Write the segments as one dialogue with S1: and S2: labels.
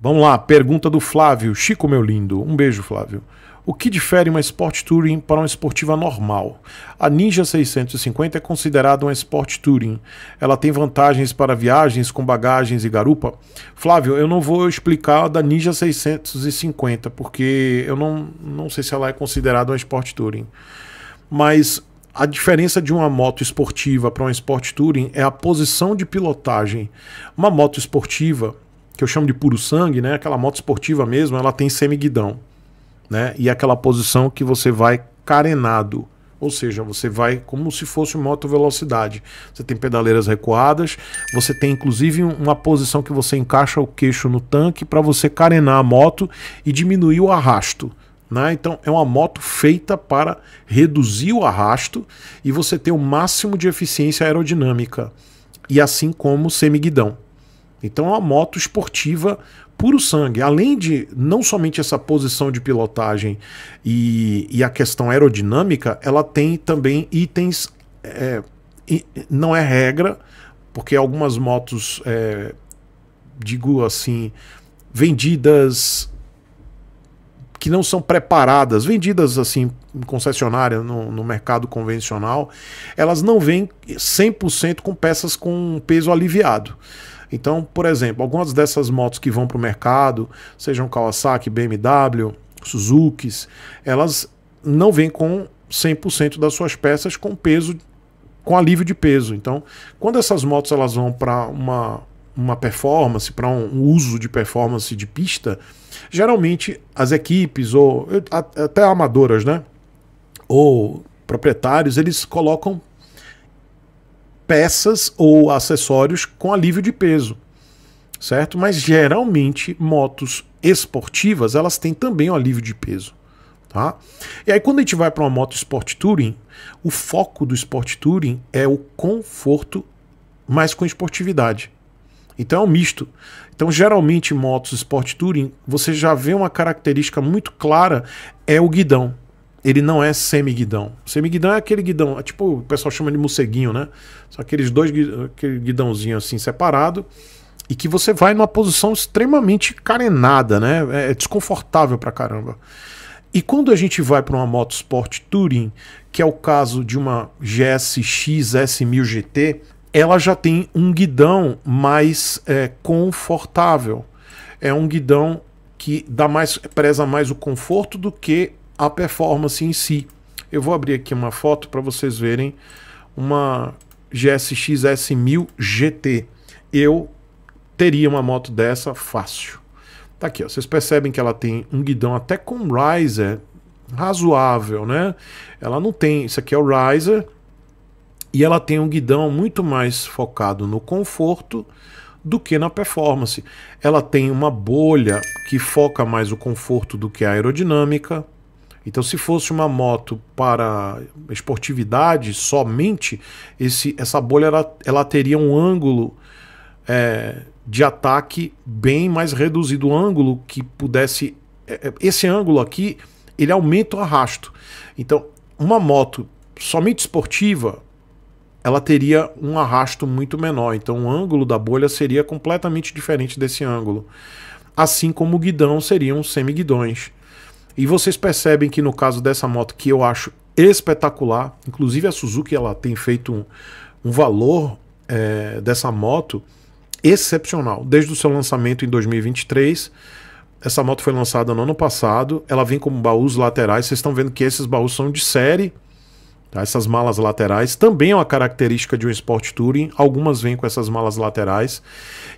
S1: Vamos lá, pergunta do Flávio. Chico, meu lindo. Um beijo, Flávio. O que difere uma Sport Touring para uma esportiva normal? A Ninja 650 é considerada uma Sport Touring. Ela tem vantagens para viagens com bagagens e garupa? Flávio, eu não vou explicar da Ninja 650, porque eu não, não sei se ela é considerada uma Sport Touring. Mas a diferença de uma moto esportiva para uma Sport Touring é a posição de pilotagem. Uma moto esportiva que eu chamo de puro sangue, né? Aquela moto esportiva mesmo, ela tem semiguidão, né? E é aquela posição que você vai carenado, ou seja, você vai como se fosse moto velocidade. Você tem pedaleiras recuadas, você tem inclusive uma posição que você encaixa o queixo no tanque para você carenar a moto e diminuir o arrasto. Né? Então é uma moto feita para reduzir o arrasto e você ter o máximo de eficiência aerodinâmica. E assim como semiguidão. Então é uma moto esportiva puro sangue. Além de não somente essa posição de pilotagem e, e a questão aerodinâmica, ela tem também itens. É, não é regra, porque algumas motos, é, digo assim, vendidas que não são preparadas, vendidas assim em concessionária, no, no mercado convencional, elas não vêm 100% com peças com peso aliviado. Então, por exemplo, algumas dessas motos que vão para o mercado, sejam Kawasaki, BMW, Suzuki, elas não vêm com 100% das suas peças com peso, com alívio de peso. Então, quando essas motos elas vão para uma, uma performance, para um uso de performance de pista, geralmente as equipes ou até amadoras, né? Ou proprietários, eles colocam peças ou acessórios com alívio de peso, certo? Mas geralmente motos esportivas elas têm também alívio de peso, tá? E aí quando a gente vai para uma moto Sport Touring, o foco do Sport Touring é o conforto, mas com esportividade. Então é um misto. Então, geralmente, motos Sport Touring, você já vê uma característica muito clara, é o guidão ele não é semi-guidão. Semi-guidão é aquele guidão, é tipo o pessoal chama de moceguinho, né? São aqueles dois aquele guidãozinho assim separado e que você vai numa posição extremamente carenada, né? É, é desconfortável pra caramba. E quando a gente vai para uma moto Sport Touring, que é o caso de uma GSX S1000 GT, ela já tem um guidão mais é, confortável. É um guidão que dá mais preza mais o conforto do que a performance em si. Eu vou abrir aqui uma foto para vocês verem uma GSX S1000 GT. Eu teria uma moto dessa fácil. Tá aqui, ó. vocês percebem que ela tem um guidão até com riser razoável, né? Ela não tem, isso aqui é o riser e ela tem um guidão muito mais focado no conforto do que na performance. Ela tem uma bolha que foca mais o conforto do que a aerodinâmica. Então, se fosse uma moto para esportividade somente, esse, essa bolha ela, ela teria um ângulo é, de ataque bem mais reduzido, um ângulo que pudesse. É, é, esse ângulo aqui ele aumenta o arrasto. Então, uma moto somente esportiva, ela teria um arrasto muito menor. Então, o ângulo da bolha seria completamente diferente desse ângulo. Assim como o guidão seriam semi-guidões. E vocês percebem que no caso dessa moto, que eu acho espetacular, inclusive a Suzuki ela tem feito um, um valor é, dessa moto excepcional. Desde o seu lançamento em 2023, essa moto foi lançada no ano passado, ela vem com baús laterais, vocês estão vendo que esses baús são de série, Tá? Essas malas laterais também é uma característica de um Sport Touring. Algumas vêm com essas malas laterais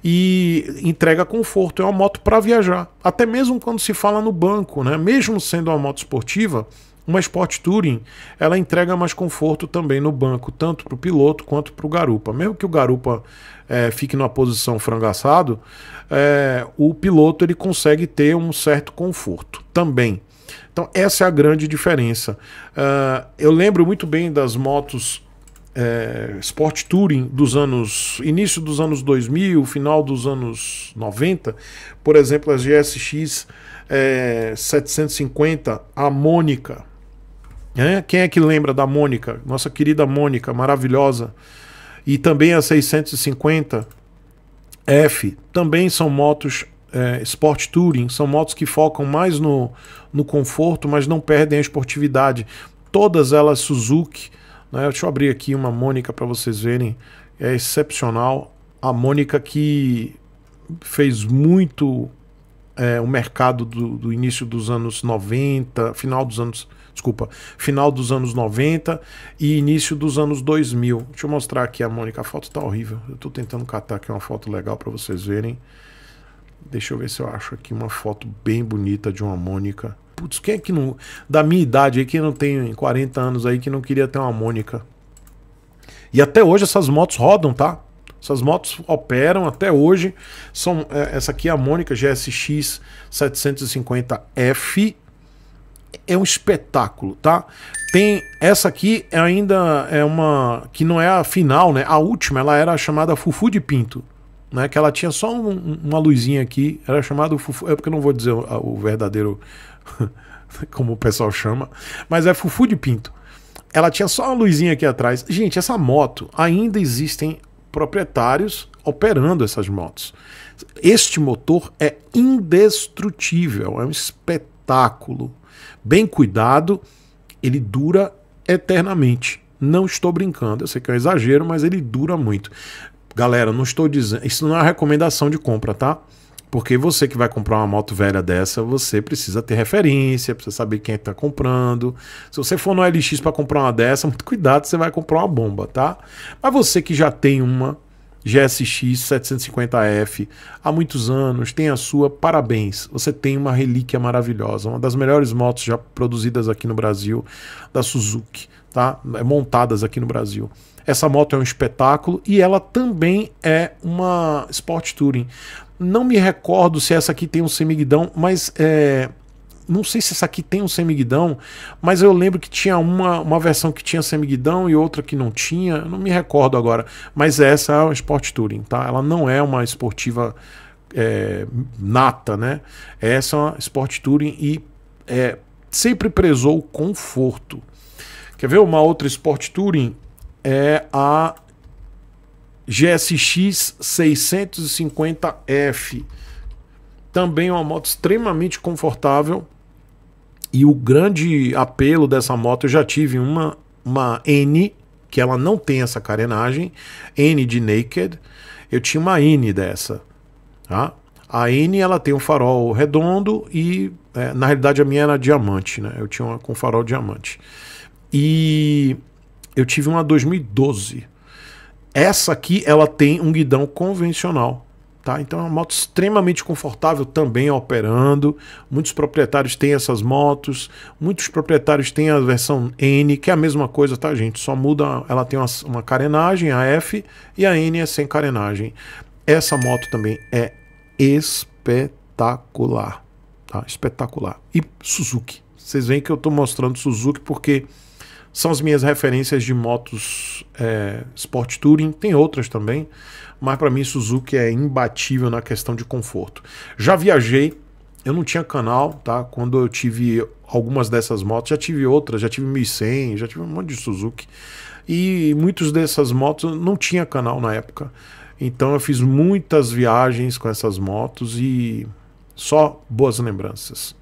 S1: e entrega conforto. É uma moto para viajar, até mesmo quando se fala no banco, né? Mesmo sendo uma moto esportiva, uma Sport Touring ela entrega mais conforto também no banco, tanto para o piloto quanto para o garupa. Mesmo que o garupa é, fique numa posição frangaçado, é, o piloto ele consegue ter um certo conforto também. Então, essa é a grande diferença. Uh, eu lembro muito bem das motos é, Sport Touring dos anos. início dos anos 2000, final dos anos 90. Por exemplo, as GSX é, 750, a Mônica. É? Quem é que lembra da Mônica? Nossa querida Mônica, maravilhosa. E também a 650 F. Também são motos é, Sport Touring, são motos que focam mais no, no conforto, mas não perdem a esportividade. Todas elas Suzuki. Né? Deixa eu abrir aqui uma Mônica para vocês verem. É excepcional. A Mônica que fez muito é, o mercado do, do início dos anos 90, final dos anos desculpa, final dos anos 90 e início dos anos 2000. Deixa eu mostrar aqui a Mônica, a foto está horrível. Eu estou tentando catar aqui uma foto legal para vocês verem. Deixa eu ver se eu acho aqui uma foto bem bonita de uma Mônica. Putz, quem é que não. Da minha idade aí, quem não tem 40 anos aí, que não queria ter uma Mônica. E até hoje essas motos rodam, tá? Essas motos operam até hoje. São, é, essa aqui é a Mônica GSX 750F. É um espetáculo, tá? Tem essa aqui é ainda é uma que não é a final, né? A última, ela era chamada Fufu de Pinto né, que ela tinha só um, uma luzinha aqui, era chamado Fufu, é porque eu não vou dizer o, o verdadeiro, como o pessoal chama, mas é Fufu de Pinto. Ela tinha só uma luzinha aqui atrás. Gente, essa moto, ainda existem proprietários operando essas motos. Este motor é indestrutível, é um espetáculo. Bem cuidado, ele dura eternamente. Não estou brincando, eu sei que é um exagero, mas ele dura muito. Galera, não estou dizendo. Isso não é uma recomendação de compra, tá? Porque você que vai comprar uma moto velha dessa, você precisa ter referência, precisa saber quem é está comprando. Se você for no LX para comprar uma dessa, muito cuidado, você vai comprar uma bomba, tá? Mas você que já tem uma GSX 750F há muitos anos, tem a sua, parabéns. Você tem uma relíquia maravilhosa, uma das melhores motos já produzidas aqui no Brasil, da Suzuki, tá? É montadas aqui no Brasil. Essa moto é um espetáculo e ela também é uma Sport Touring. Não me recordo se essa aqui tem um semiguidão, mas é, não sei se essa aqui tem um semiguidão, mas eu lembro que tinha uma, uma versão que tinha semiguidão e outra que não tinha, não me recordo agora. Mas essa é uma Sport Touring, tá? Ela não é uma esportiva é, nata, né? Essa é uma Sport Touring e é, sempre prezou o conforto. Quer ver uma outra Sport Touring é a GSX 650F. Também uma moto extremamente confortável. E o grande apelo dessa moto, eu já tive uma, uma N, que ela não tem essa carenagem, N de Naked. Eu tinha uma N dessa. Tá? A N ela tem um farol redondo e, é, na realidade, a minha era diamante. Né? Eu tinha uma com farol diamante. E eu tive uma 2012. Essa aqui, ela tem um guidão convencional. Tá? Então é uma moto extremamente confortável também operando. Muitos proprietários têm essas motos, muitos proprietários têm a versão N, que é a mesma coisa, tá, gente? Só muda, ela tem uma, uma carenagem, a F, e a N é sem carenagem. Essa moto também é espetacular, tá? Espetacular. E Suzuki. Vocês veem que eu estou mostrando Suzuki porque são as minhas referências de motos é, Sport Touring, tem outras também, mas para mim Suzuki é imbatível na questão de conforto. Já viajei, eu não tinha canal, tá? Quando eu tive algumas dessas motos, já tive outras, já tive 1100, já tive um monte de Suzuki. E muitas dessas motos não tinha canal na época. Então eu fiz muitas viagens com essas motos e só boas lembranças.